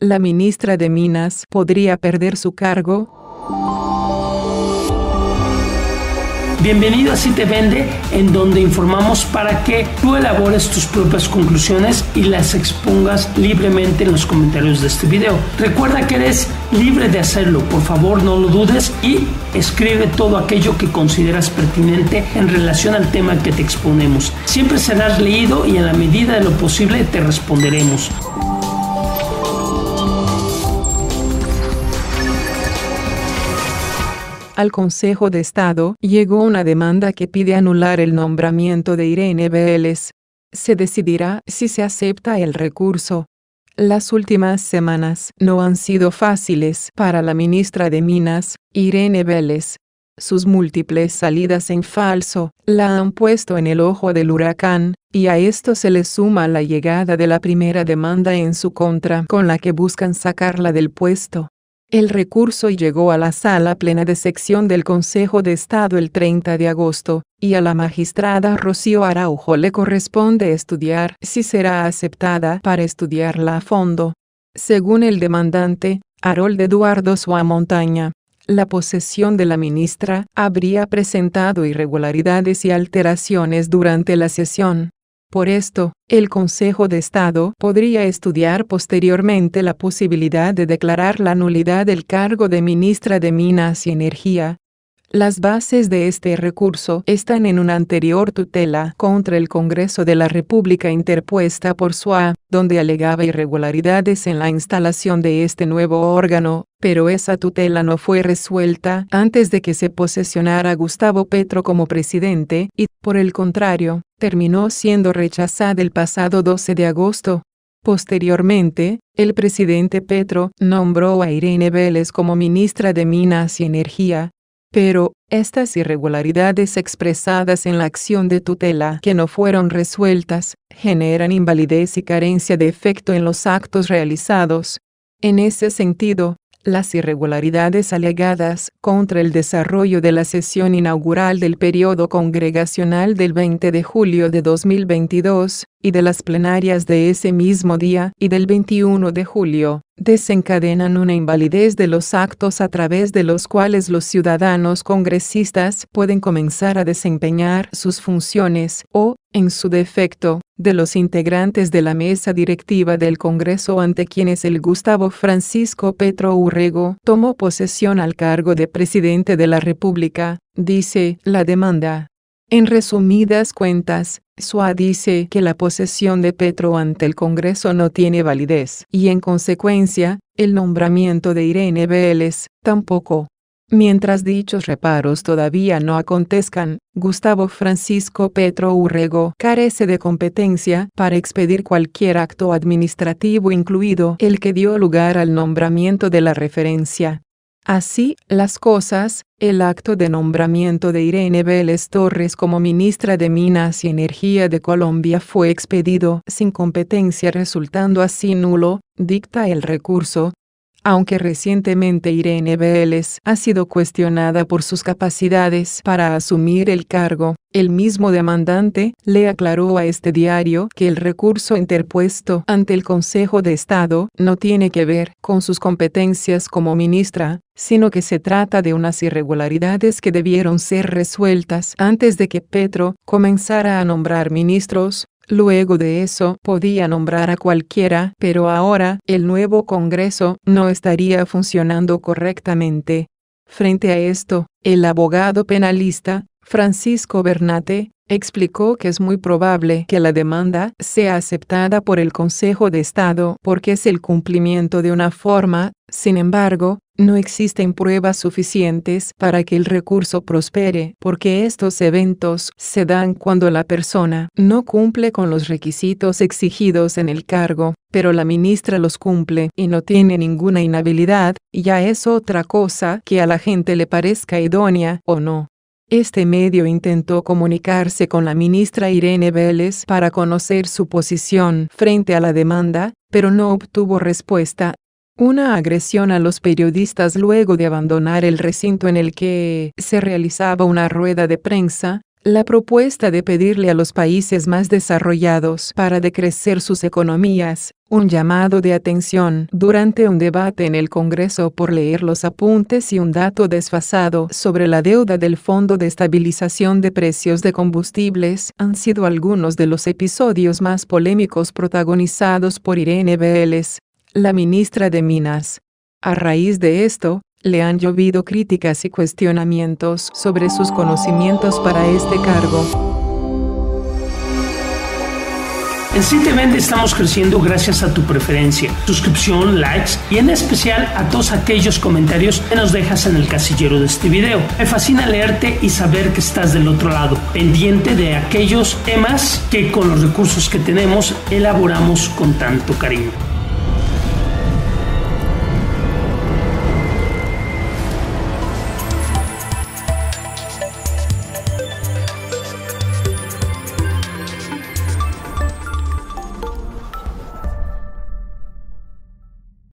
la ministra de Minas podría perder su cargo? Bienvenido a Si Te Vende, en donde informamos para que tú elabores tus propias conclusiones y las expongas libremente en los comentarios de este video. Recuerda que eres libre de hacerlo, por favor no lo dudes y escribe todo aquello que consideras pertinente en relación al tema que te exponemos. Siempre serás leído y en la medida de lo posible te responderemos. al Consejo de Estado llegó una demanda que pide anular el nombramiento de Irene Vélez. Se decidirá si se acepta el recurso. Las últimas semanas no han sido fáciles para la ministra de Minas, Irene Vélez. Sus múltiples salidas en falso la han puesto en el ojo del huracán, y a esto se le suma la llegada de la primera demanda en su contra con la que buscan sacarla del puesto. El recurso llegó a la sala plena de sección del Consejo de Estado el 30 de agosto, y a la magistrada Rocío Araujo le corresponde estudiar si será aceptada para estudiarla a fondo. Según el demandante, Harold Eduardo Montaña, la posesión de la ministra habría presentado irregularidades y alteraciones durante la sesión. Por esto, el Consejo de Estado podría estudiar posteriormente la posibilidad de declarar la nulidad del cargo de ministra de Minas y Energía. Las bases de este recurso están en una anterior tutela contra el Congreso de la República interpuesta por SUA, donde alegaba irregularidades en la instalación de este nuevo órgano, pero esa tutela no fue resuelta antes de que se posesionara Gustavo Petro como presidente, y, por el contrario, terminó siendo rechazada el pasado 12 de agosto. Posteriormente, el presidente Petro nombró a Irene Vélez como ministra de Minas y Energía. Pero, estas irregularidades expresadas en la acción de tutela que no fueron resueltas, generan invalidez y carencia de efecto en los actos realizados. En ese sentido, las irregularidades alegadas contra el desarrollo de la sesión inaugural del periodo congregacional del 20 de julio de 2022 y de las plenarias de ese mismo día y del 21 de julio desencadenan una invalidez de los actos a través de los cuales los ciudadanos congresistas pueden comenzar a desempeñar sus funciones o en su defecto, de los integrantes de la mesa directiva del Congreso ante quienes el Gustavo Francisco Petro Urrego tomó posesión al cargo de presidente de la República, dice la demanda. En resumidas cuentas, SUA dice que la posesión de Petro ante el Congreso no tiene validez y en consecuencia, el nombramiento de Irene Vélez, tampoco. Mientras dichos reparos todavía no acontezcan, Gustavo Francisco Petro Urrego carece de competencia para expedir cualquier acto administrativo incluido el que dio lugar al nombramiento de la referencia. Así, las cosas, el acto de nombramiento de Irene Vélez Torres como ministra de Minas y Energía de Colombia fue expedido sin competencia resultando así nulo, dicta el recurso, aunque recientemente Irene Vélez ha sido cuestionada por sus capacidades para asumir el cargo, el mismo demandante le aclaró a este diario que el recurso interpuesto ante el Consejo de Estado no tiene que ver con sus competencias como ministra, sino que se trata de unas irregularidades que debieron ser resueltas antes de que Petro comenzara a nombrar ministros, Luego de eso podía nombrar a cualquiera, pero ahora el nuevo Congreso no estaría funcionando correctamente. Frente a esto, el abogado penalista Francisco Bernate, explicó que es muy probable que la demanda sea aceptada por el Consejo de Estado porque es el cumplimiento de una forma, sin embargo, no existen pruebas suficientes para que el recurso prospere porque estos eventos se dan cuando la persona no cumple con los requisitos exigidos en el cargo, pero la ministra los cumple y no tiene ninguna inhabilidad, ya es otra cosa que a la gente le parezca idónea o no. Este medio intentó comunicarse con la ministra Irene Vélez para conocer su posición frente a la demanda, pero no obtuvo respuesta. Una agresión a los periodistas luego de abandonar el recinto en el que se realizaba una rueda de prensa, la propuesta de pedirle a los países más desarrollados para decrecer sus economías, un llamado de atención durante un debate en el Congreso por leer los apuntes y un dato desfasado sobre la deuda del Fondo de Estabilización de Precios de Combustibles han sido algunos de los episodios más polémicos protagonizados por Irene Vélez, la ministra de Minas. A raíz de esto, le han llovido críticas y cuestionamientos sobre sus conocimientos para este cargo. En Recientemente estamos creciendo gracias a tu preferencia, suscripción, likes y en especial a todos aquellos comentarios que nos dejas en el casillero de este video. Me fascina leerte y saber que estás del otro lado, pendiente de aquellos temas que con los recursos que tenemos elaboramos con tanto cariño.